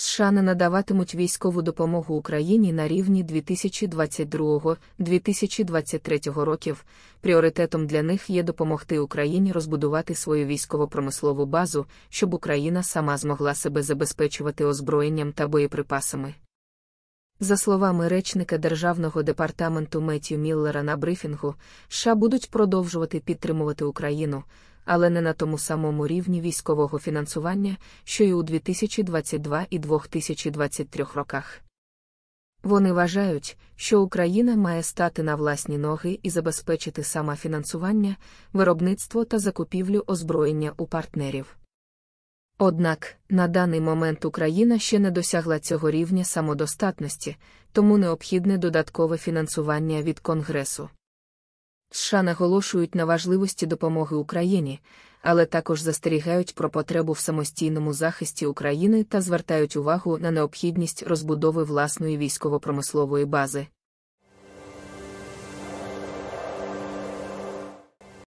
США не надаватимуть військову допомогу Україні на рівні 2022-2023 років. Пріоритетом для них є допомогти Україні розбудувати свою військово-промислову базу, щоб Україна сама змогла себе забезпечувати озброєнням та боєприпасами. За словами речника Державного департаменту Меттю Міллера на брифінгу, США будуть продовжувати підтримувати Україну але не на тому самому рівні військового фінансування, що й у 2022 і 2023 роках. Вони вважають, що Україна має стати на власні ноги і забезпечити самофінансування, виробництво та закупівлю озброєння у партнерів. Однак на даний момент Україна ще не досягла цього рівня самодостатності, тому необхідне додаткове фінансування від Конгресу. США наголошують на важливості допомоги Україні, але також застерігають про потребу в самостійному захисті України та звертають увагу на необхідність розбудови власної військово-промислової бази.